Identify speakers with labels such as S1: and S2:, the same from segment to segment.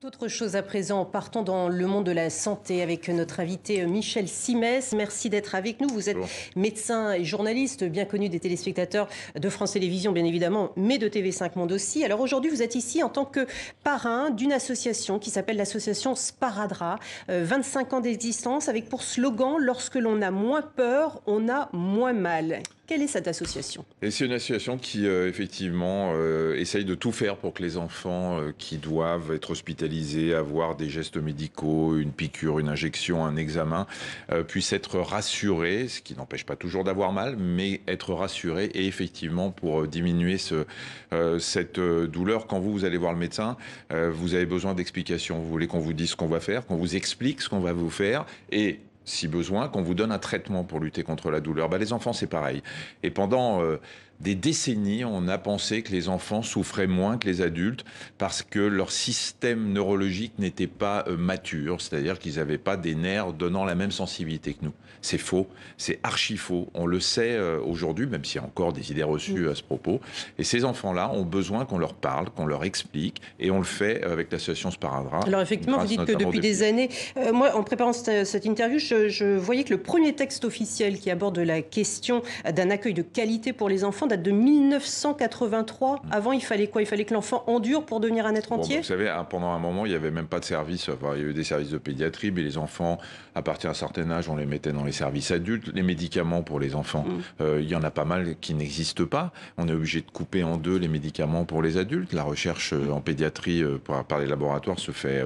S1: Tout autre chose à présent, partons dans le monde de la santé avec notre invité euh, Michel Simès. Merci d'être avec nous. Vous êtes médecin et journaliste, bien connu des téléspectateurs de France Télévisions, bien évidemment, mais de TV5 Monde aussi. Alors aujourd'hui, vous êtes ici en tant que parrain d'une association qui s'appelle l'association Sparadra. 25 euh, ans d'existence avec pour slogan Lorsque l'on a moins peur, on a moins mal. Quelle est cette association
S2: Et c'est une association qui, euh, effectivement, euh, essaye de tout faire pour que les enfants euh, qui doivent être hospitalisés, avoir des gestes médicaux, une piqûre, une injection, un examen, puissent être rassurés, ce qui n'empêche pas toujours d'avoir mal, mais être rassurés et effectivement pour diminuer cette douleur. Quand vous, vous allez voir le médecin, vous avez besoin d'explications. Vous voulez qu'on vous dise ce qu'on va faire, qu'on vous explique ce qu'on va vous faire et si besoin, qu'on vous donne un traitement pour lutter contre la douleur. Bah, les enfants, c'est pareil. Et pendant euh, des décennies, on a pensé que les enfants souffraient moins que les adultes parce que leur système neurologique n'était pas euh, mature, c'est-à-dire qu'ils n'avaient pas des nerfs donnant la même sensibilité que nous. C'est faux, c'est archi faux. On le sait euh, aujourd'hui, même s'il y a encore des idées reçues mm. à ce propos. Et ces enfants-là ont besoin qu'on leur parle, qu'on leur explique, et on le fait avec l'association Sparadra. Alors effectivement, vous dites que depuis, des
S1: années, moi, en préparant cette, interview, je je, voyais que le premier texte officiel qui aborde la question d'un accueil de qualité pour les enfants date de 1983. Mm. Avant, il fallait quoi Il fallait que l'enfant endure pour devenir un être entier bah, Vous
S2: savez, hein, pendant un moment, il n'y avait même pas de service. il y avait des services de pédiatrie, mais les enfants, à partir d'un certain âge, on les mettait dans les services adultes. Les médicaments pour les enfants, mm. euh, il y en a pas mal qui n'existent pas. On est obligé de couper en deux les médicaments pour les adultes. La recherche euh, en pédiatrie euh, par, les laboratoires se fait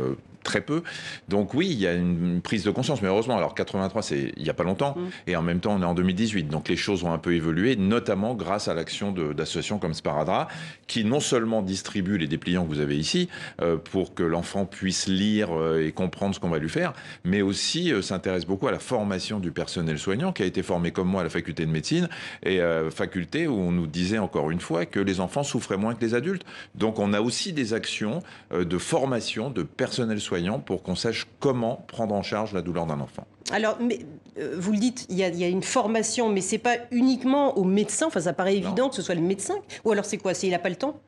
S2: très peu. Donc oui, il y a une prise de conscience, mais heureusement, alors 83, c'est il n'y a pas longtemps, mm. et en même temps, on est en 2018, donc les choses ont un peu évolué, notamment grâce à l'action d'associations comme Sparadra, qui non seulement distribue les dépliants que vous avez ici, euh, pour que l'enfant puisse lire euh, et comprendre ce qu'on va lui faire, mais aussi euh, s'intéresse beaucoup à la formation du personnel soignant, qui a été formé comme moi à la faculté de médecine, et faculté où on nous disait encore une fois que les enfants souffraient moins que les adultes. Donc on a aussi des actions de formation de personnel soignant pour qu'on sache comment prendre en charge la douleur d'un enfant.
S1: Alors, mais, euh, vous le dites, il y, a une formation, mais ce n'est pas uniquement aux médecins. Enfin, ça paraît évident que ce soit le médecin. Ou alors, c'est quoi S'il n'a pas le temps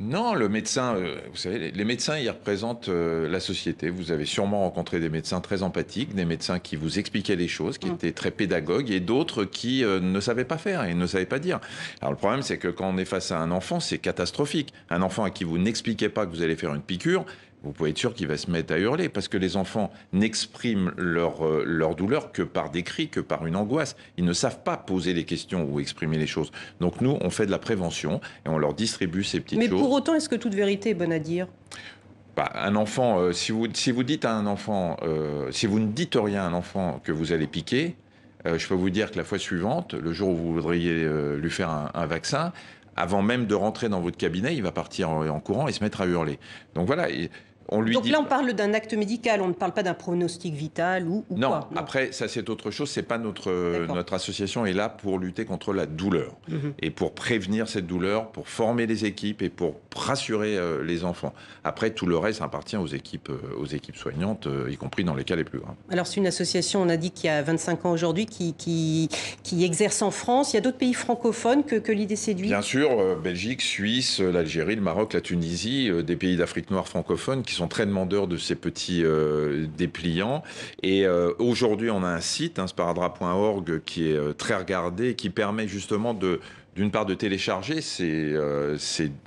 S2: non, le médecin, euh, vous savez, les médecins, ils représentent euh, la société. Vous avez sûrement rencontré des médecins très empathiques, des médecins qui vous expliquaient les choses, qui mmh. étaient très pédagogues, et d'autres qui ne savaient pas faire et ne savaient pas dire. Alors le problème, c'est que quand on est face à un enfant, c'est catastrophique. Un enfant à qui vous n'expliquez pas que vous allez faire une piqûre, vous pouvez être sûr qu'il va se mettre à hurler, parce que les enfants n'expriment leur, euh, leur douleur que par des cris, que par une angoisse. Ils ne savent pas poser les questions ou exprimer les choses. Donc nous, on fait de la prévention et on leur distribue ces petites Mais choses. Mais pour
S1: autant, est-ce que toute vérité est bonne à dire
S2: bah, un enfant, euh, si, vous, si vous dites à un enfant, euh, si vous ne dites rien à un enfant que vous allez piquer, je peux vous dire que la fois suivante, le jour où vous voudriez lui faire un vaccin, avant même de rentrer dans votre cabinet, il va partir en, courant et se mettre à hurler. Donc voilà, donc là, on parle d'un acte
S1: médical, on ne parle pas d'un pronostic vital ou,
S2: non, quoi non, après, ça c'est autre chose. C'est pas notre notre association est là pour lutter contre la douleur mhm. et pour prévenir cette douleur, pour former les équipes et pour rassurer euh, les enfants. Après, tout le reste appartient aux équipes euh, aux équipes soignantes, euh, y compris dans les cas les plus graves.
S1: Alors c'est une association, on a dit qu'il y a 25 ans aujourd'hui, qui, qui, exerce en France. Il y a d'autres pays francophones que, que l'idée séduit. Bien
S2: sûr, Belgique, Suisse, l'Algérie, le Maroc, la Tunisie, des pays d'Afrique noire francophone qui sont très demandeurs de ces petits euh, dépliants. Et euh, aujourd'hui, on a un site, hein, sparadrap.org, qui est euh, très regardé, qui permet justement de, d'une part de télécharger c'est euh,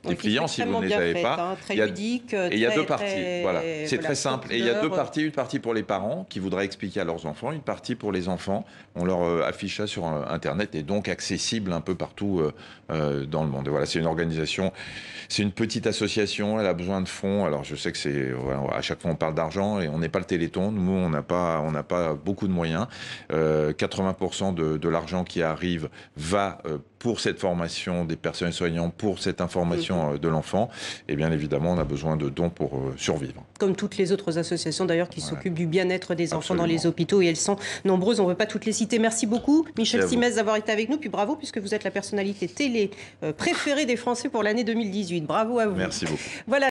S2: des clients si vous ne les avez pas. Hein, il y a,
S1: et il y a deux parties. voilà, c'est très simple. Et il y a deux euh. parties,
S2: une partie pour les parents qui voudraient expliquer à leurs enfants, une partie pour les enfants. On leur euh, affiche ça sur Internet et donc accessible un peu partout dans le monde. voilà, c'est une organisation, c'est une petite association. Elle a besoin de fonds. Alors je sais que c'est à chaque fois on parle d'argent et on n'est pas le Téléthon. Nous on n'a pas on n'a pas beaucoup de moyens. 80% de, de l'argent qui arrive va pour cette formation des personnes soignants, pour cette information mhm. euh, de l'enfant. Et bien évidemment, on a besoin de dons pour euh, survivre.
S1: Comme toutes les autres associations d'ailleurs qui s'occupent du bien-être des enfants dans les hôpitaux, et elles sont nombreuses, on ne veut pas toutes les citer. Merci beaucoup, Michel Simès, d'avoir été avec nous. Puis bravo, puisque vous êtes la personnalité télé euh, préférée des Français pour l'année 2018. Bravo à vous. Merci beaucoup. Voilà.